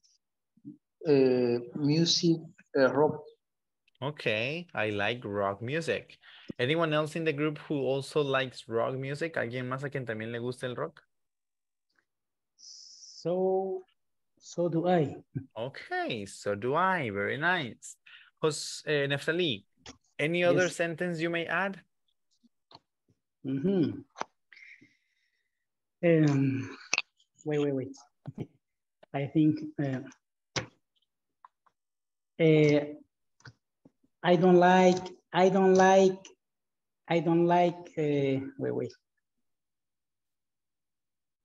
uh, music uh, rock. Okay, I like rock music. Anyone else in the group who also likes rock music? ¿Alguien más a quien también le gusta el rock? So, so do I. Okay, so do I. Very nice. Jose, uh, Neftali, any yes. other sentence you may add? Mm -hmm. Um, wait, wait, wait. I think uh, uh, I don't like, I don't like, I don't like, uh, wait, wait.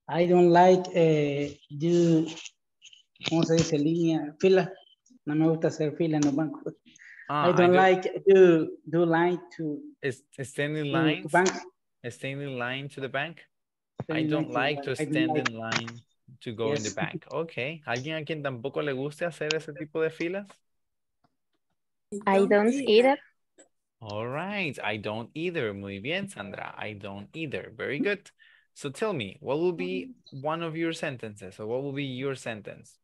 I don't like eh, do, ¿cómo se dice? Línea, fila. No me gusta hacer fila en los bancos. Ah, I don't I like do do line to. standing line? Bank. Is standing line to the bank? I don't like to stand in line to go yes. in the bank. Okay. ¿Alguien a quien tampoco le guste hacer ese tipo de filas? I don't either. All right. I don't either. Muy bien, Sandra. I don't either. Very good. So tell me, what will be one of your sentences? Or what will be your sentence?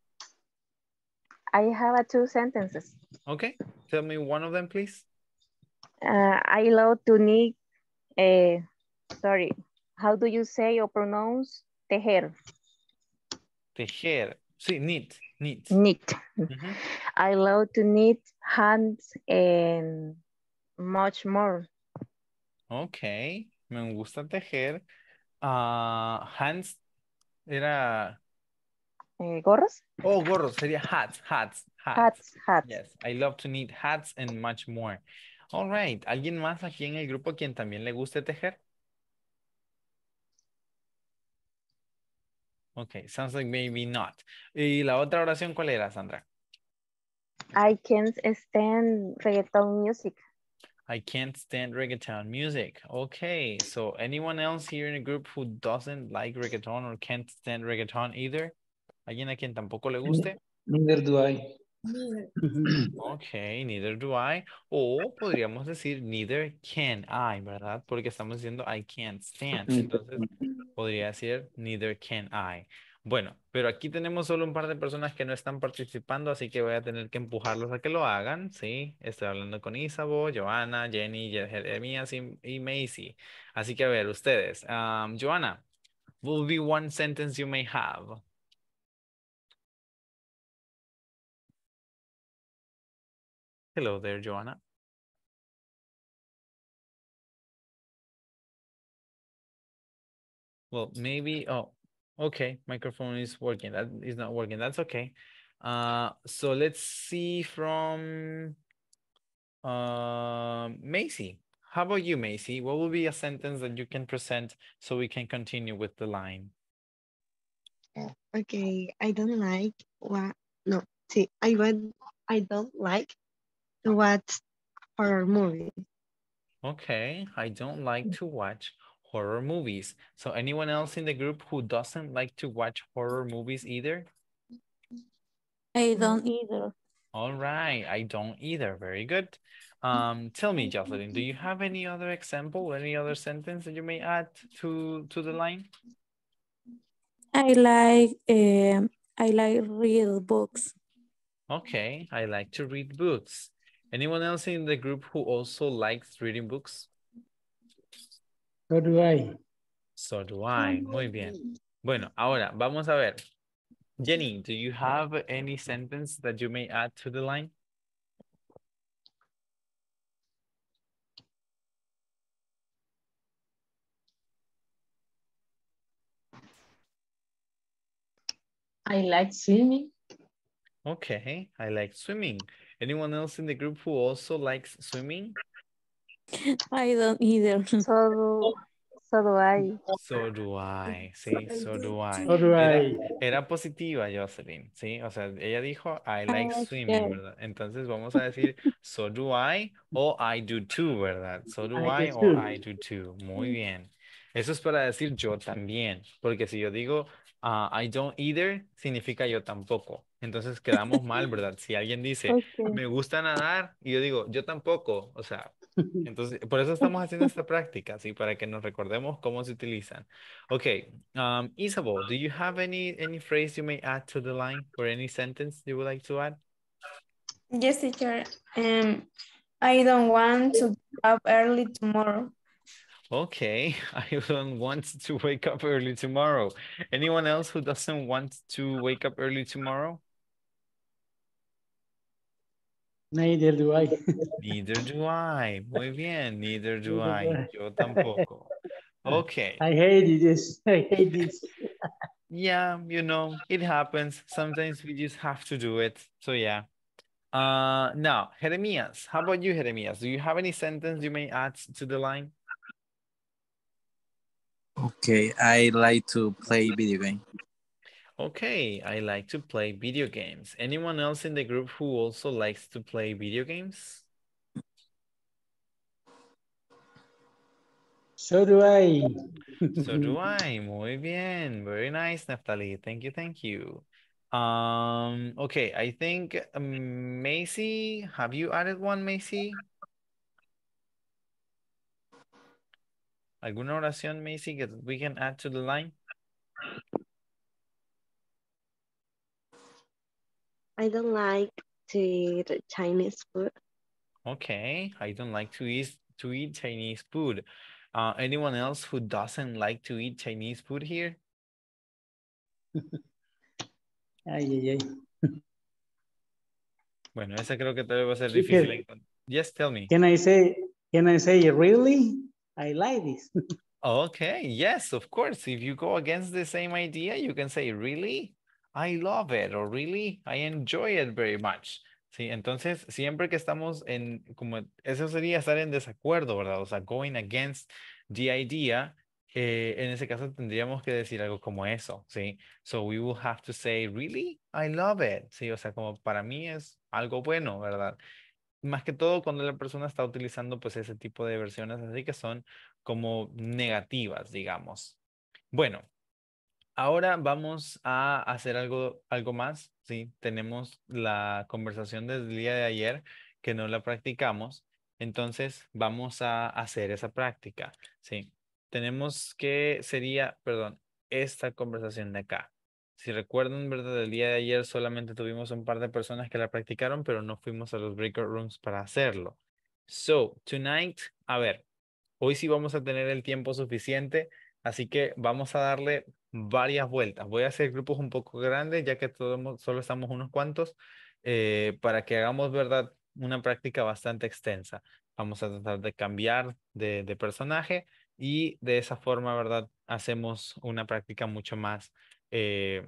I have a two sentences. Okay. Tell me one of them, please. Uh, I love to need, uh, sorry, how do you say or pronounce tejer? Tejer. Sí, knit. Knit. Knit. I love to knit hands and much more. Ok. Me gusta tejer. Ah, hands era... Eh, ¿Gorros? Oh, gorros. Sería hats, hats, hats. Hats, hats. Yes, I love to knit hats and much more. All right. ¿Alguien más aquí en el grupo quien también le guste tejer? Okay, sounds like maybe not. ¿Y la otra oración cuál era, Sandra? I can't stand reggaeton music. I can't stand reggaeton music. Okay, so anyone else here in the group who doesn't like reggaeton or can't stand reggaeton either? ¿Alguien a quien tampoco le guste? Neither do I. Ok, neither do I. O podríamos decir neither can I, ¿verdad? Porque estamos diciendo I can't stand. Entonces podría decir neither can I. Bueno, pero aquí tenemos solo un par de personas que no están participando, así que voy a tener que empujarlos a que lo hagan, ¿sí? Estoy hablando con Isabo, Joana, Jenny, Jeremías y, Macy. Así que a ver, ustedes. Joana, will be one sentence you may have. Hello there, Joanna. Well, maybe, oh, okay, microphone is working. That is not working, that's okay. Uh, so let's see from uh, Macy. How about you, Macy? What will be a sentence that you can present so we can continue with the line? Uh, okay, I don't like what, no, see, I, I don't like to watch horror movies. Okay, I don't like to watch horror movies. So anyone else in the group who doesn't like to watch horror movies either? I don't either. All right, I don't either. Very good. Um, tell me, Jocelyn, do you have any other example, any other sentence that you may add to to the line? I like um, I like read books. Okay, I like to read books. Anyone else in the group who also likes reading books? So do I. So do I. Muy bien. Bueno, ahora vamos a ver. Jenny, do you have any sentence that you may add to the line? I like swimming. Okay, I like swimming. Anyone else in the group who also likes swimming? I don't either. So do, so do I. So do I, sí, so do I. So do I. Era, positiva Jocelyn, sí, o sea, ella dijo I ah, like swimming, ¿verdad? Entonces vamos a decir so do I o I do too, ¿verdad? So do I, o I do too. Muy bien. Eso es para decir yo también, porque si yo digo Ah, I don't either significa yo tampoco. Entonces quedamos mal, ¿verdad? Si alguien dice, me gusta nadar, y yo digo, yo tampoco. O sea, entonces, por eso estamos haciendo esta práctica, así Para que nos recordemos cómo se utilizan. Ok, um, Isabel, do you have any, any phrase you may add to the line or any sentence you would like to add? Yes, teacher. Um, I don't want to up early tomorrow. okay, I don't want to wake up early tomorrow. Anyone else who doesn't want to wake up early tomorrow? Neither do I. neither do I. Muy bien. Neither do I. I. Yo tampoco. Okay. I hate this. I hate this. yeah, you know, it happens. Sometimes we just have to do it. So yeah. Uh, now, Jeremias, how about you, Jeremias? Do you have any sentence you may add to the line? Okay, I like to play video game. Okay, I like to play video games. Anyone else in the group who also likes to play video games? So do I. so do I. Muy bien. Very nice, Naftali. Thank you, thank you. Um, okay, I think um, Macy, have you added one, Macy? ¿Alguna oración, Macy, que we can add to the line? I don't like to eat Chinese food. Okay, I don't like to eat to eat Chinese food. Uh, anyone else who doesn't like to eat Chinese food here? ay, ay, ay. Bueno, esa creo que tal vez va a ser difícil. Yes, tell me. Can I say, can I say really? I like this. okay, yes, of course. If you go against the same idea, you can say, really? I love it, or really? I enjoy it very much. Sí, entonces siempre que estamos en, como eso sería estar en desacuerdo, ¿verdad? O sea, going against the idea, eh, en ese caso tendríamos que decir algo como eso, ¿sí? So we will have to say, really? I love it, ¿sí? O sea, como para mí es algo bueno, ¿verdad? más que todo cuando la persona está utilizando pues ese tipo de versiones, así que son como negativas, digamos. Bueno, ahora vamos a hacer algo, algo más, ¿sí? Tenemos la conversación del día de ayer que no la practicamos, entonces vamos a hacer esa práctica, ¿sí? Tenemos que sería, perdón, esta conversación de acá. Si recuerdan, ¿verdad? El día de ayer solamente tuvimos un par de personas que la practicaron, pero no fuimos a los breakout rooms para hacerlo. So, tonight, a ver, hoy sí vamos a tener el tiempo suficiente, así que vamos a darle varias vueltas. Voy a hacer grupos un poco grandes, ya que todos, solo estamos unos cuantos, eh, para que hagamos, ¿verdad? Una práctica bastante extensa. Vamos a tratar de cambiar de, de personaje y de esa forma, ¿verdad? Hacemos una práctica mucho más eh,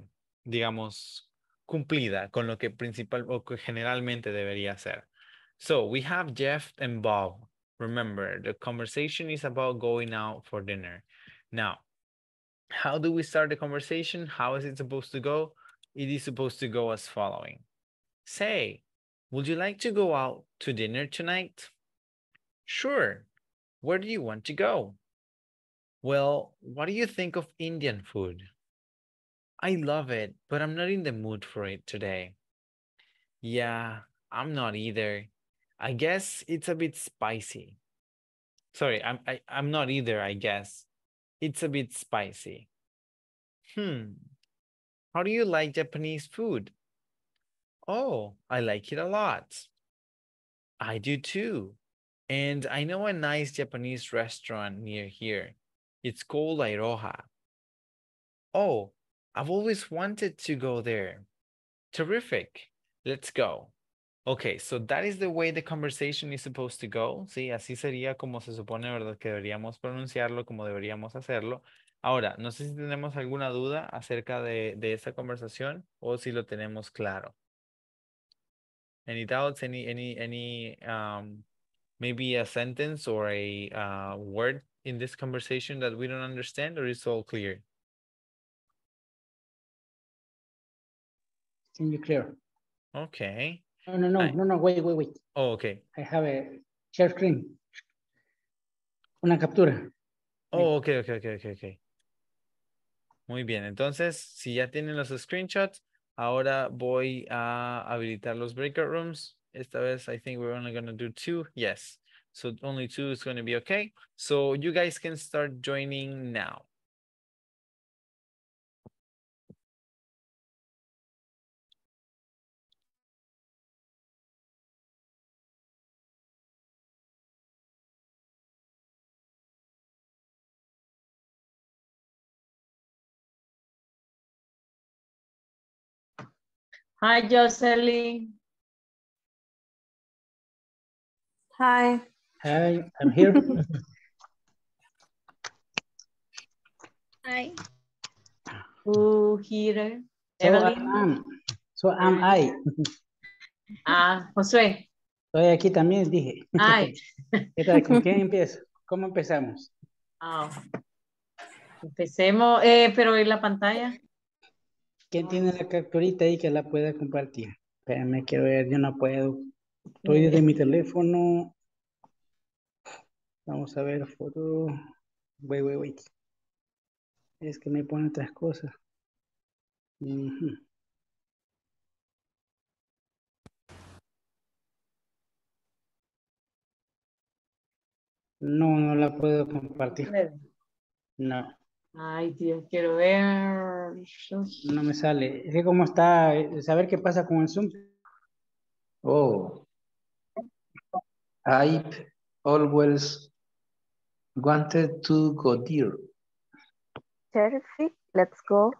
digamos, cumplida con lo que principal o que generalmente debería ser. So we have Jeff and Bob. Remember, the conversation is about going out for dinner. Now, how do we start the conversation? How is it supposed to go? It is supposed to go as following. Say, would you like to go out to dinner tonight? Sure. Where do you want to go? Well, what do you think of Indian food? I love it, but I'm not in the mood for it today. Yeah, I'm not either. I guess it's a bit spicy. Sorry, I'm I, i am not either, I guess. It's a bit spicy. Hmm. How do you like Japanese food? Oh, I like it a lot. I do too. And I know a nice Japanese restaurant near here. It's called Iroha. Oh, I've always wanted to go there. Terrific. Let's go. Okay, so that is the way the conversation is supposed to go. Sí, así sería como se supone, ¿verdad? Que deberíamos pronunciarlo, como deberíamos hacerlo. Ahora, no sé si tenemos alguna duda acerca de, de conversación o si lo tenemos claro. Any doubts? Any, any, any, um, maybe a sentence or a uh, word in this conversation that we don't understand or is all clear? you clear. Okay. No, no, no, I... no, no, wait, wait, wait. Oh, okay. I have a share screen. Una captura. Oh, ok, ok, ok, ok, ok. Muy bien, entonces, si ya tienen los screenshots, ahora voy a habilitar los breakout rooms. Esta vez, I think we're only going to do two. Yes, so only two is going to be okay. So you guys can start joining now. Hi, Jocelyn. Hi. Hi, I'm here. Hi. Who here? So uh, Evelyn. Um, am, so I. Ah, Josué. Estoy aquí también, dije. Ay. ¿Qué ¿Con quién empiezo? ¿Cómo empezamos? Ah. Empecemos, eh, pero en la pantalla? ¿Quién tiene la capturita y que la pueda compartir? Espérame, quiero ver, yo no puedo. Estoy desde mi teléfono. Vamos a ver foto. Es que me pone otras cosas. No, no la puedo compartir. No. Ay, tío, quiero ver. No me sale. Es que cómo está, eh, saber qué pasa con el Zoom. Oh. I always wanted to go there. Terrific, let's go.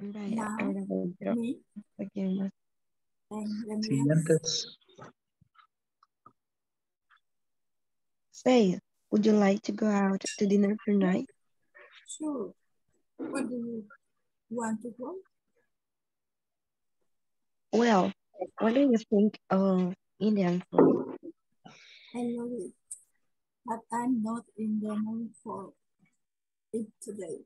Sí, no. Siguientes. Say, would you like to go out to dinner tonight? Sure. What do you want to go? Well, what do you think of Indian food? I love it, but I'm not in the mood for it today.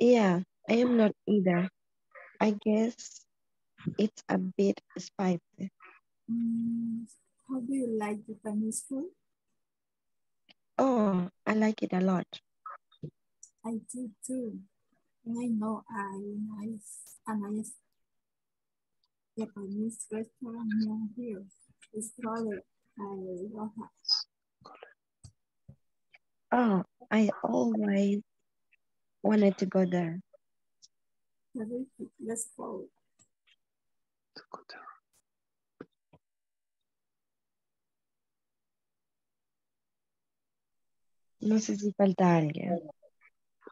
Yeah, I am not either. I guess it's a bit spicy. Mm, how do you like the primary school? Oh, I like it a lot. I do too. And I know I nice a I Japanese restaurant near here. It's called it. Uh, oh, I always wanted to go there. Let's go. To go there. No sé si falta alguien.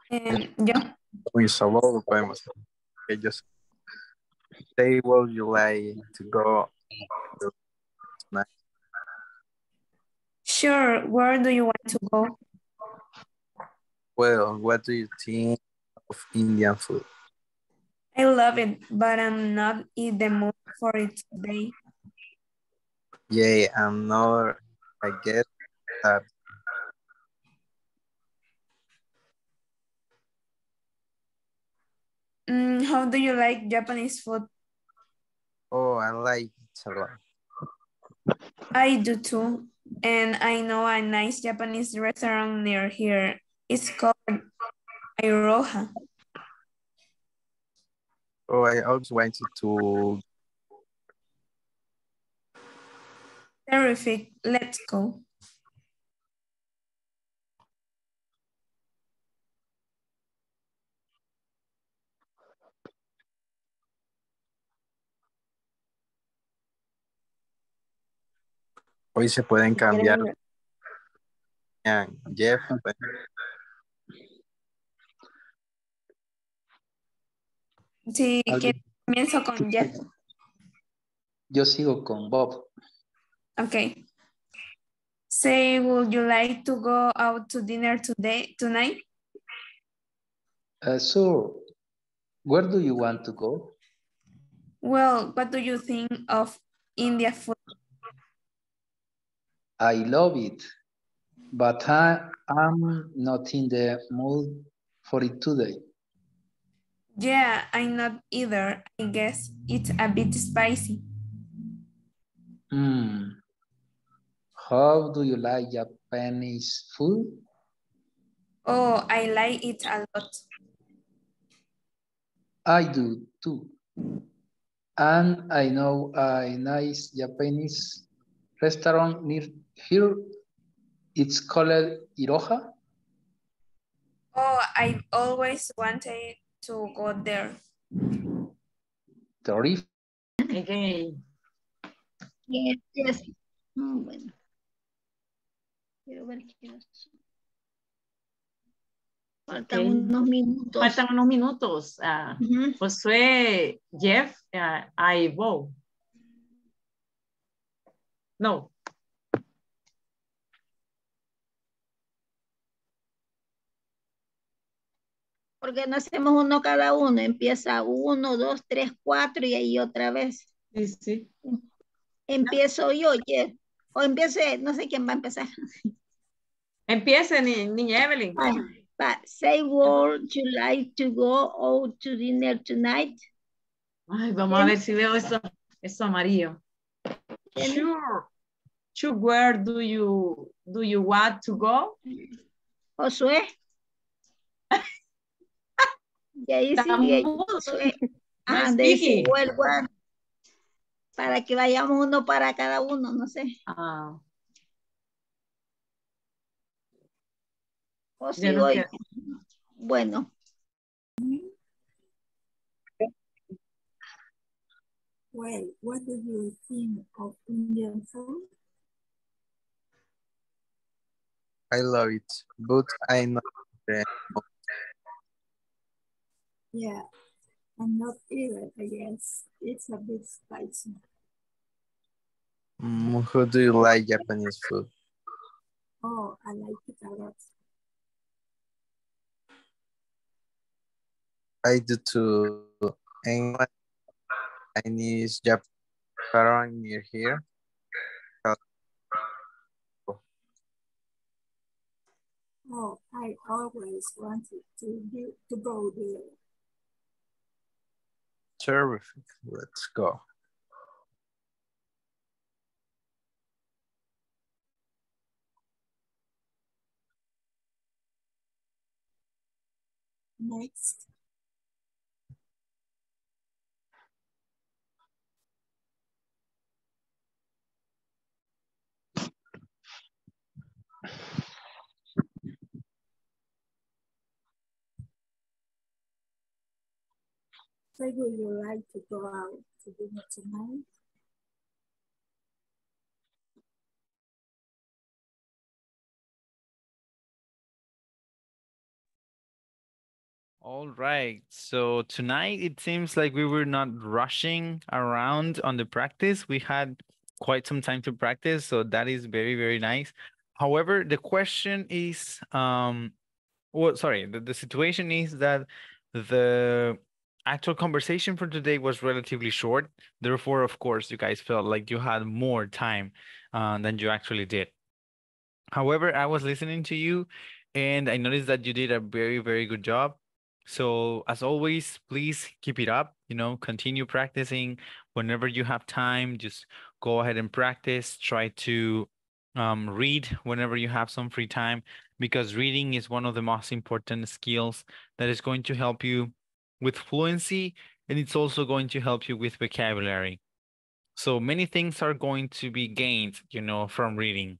Eh, yo. We solo podemos. Ellos. They will you like to go Sure. Where do you want to go? Well, what do you think of Indian food? I love it, but I'm not in the mood for it today. Yeah, I'm not. I guess that Mm, how do you like Japanese food? Oh, I like it a lot. I do too. And I know a nice Japanese restaurant near here. It's called Iroha. Oh, I always wanted to. Terrific. Let's go. Hoy se pueden cambiar. Jeff. Ah. Pues. Sí, comienzo con Jeff. Yo sigo con Bob. Okay. Say, would you like to go out to dinner today, tonight? Uh, so, where do you want to go? Well, what do you think of India food? I love it, but I am not in the mood for it today. Yeah, I'm not either. I guess it's a bit spicy. Mm. How do you like Japanese food? Oh, I like it a lot. I do too. And I know a nice Japanese restaurant near Here it's called Iroha. Oh, I always wanted to go there. Tori. Again. Yes, mm, Faltan unos minutos. Faltan unos minutos. Uh, ah, uh -huh. Josué, Jeff, uh, vote. No, Porque no hacemos uno cada uno, empieza uno, dos, tres, cuatro y ahí otra vez. Sí, sí. Empiezo yo, oye, o empiece, no sé quién va a empezar. Empiece, niña Evelyn. Ah, say would you like to go out to dinner tonight. Ay, vamos a ver si em- veo eso, eso amarillo. Em- sure. where do you, do you want to go? Josué. Y ahí sí, eh. ah, para que vayamos uno para cada uno, no sé. Ah. Bueno. Well, what do you think of Indian I love it, but I know Yeah, and not either, I guess. It's a bit spicy. Mm, who do you like Japanese food? Oh, I like it a lot. I do too. Anyone Chinese Japan near here? Oh, I always wanted to, to go there. Terrific. Let's go. Next. I would you like to go out to dinner tonight? All right. So tonight it seems like we were not rushing around on the practice. We had quite some time to practice, so that is very very nice. However, the question is um well sorry, the, the situation is that the actual conversation for today was relatively short. Therefore, of course, you guys felt like you had more time uh, than you actually did. However, I was listening to you and I noticed that you did a very, very good job. So, as always, please keep it up. You know, continue practicing whenever you have time. Just go ahead and practice. Try to um, read whenever you have some free time because reading is one of the most important skills that is going to help you with fluency, and it's also going to help you with vocabulary. So many things are going to be gained, you know, from reading.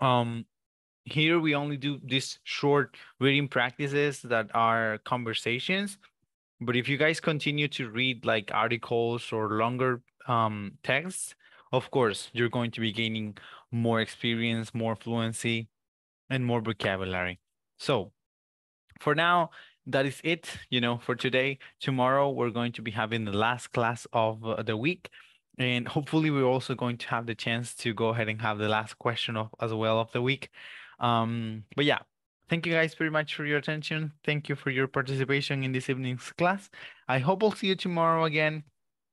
Um, here we only do these short reading practices that are conversations. But if you guys continue to read like articles or longer um, texts, of course, you're going to be gaining more experience, more fluency, and more vocabulary. So for now, that is it, you know, for today. Tomorrow we're going to be having the last class of uh, the week. And hopefully we're also going to have the chance to go ahead and have the last question of as well of the week. Um, but yeah, thank you guys very much for your attention. Thank you for your participation in this evening's class. I hope I'll see you tomorrow again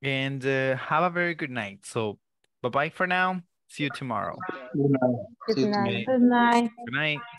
and uh, have a very good night. So bye-bye for now. See you tomorrow. Good night. Good night. Good night. Good night.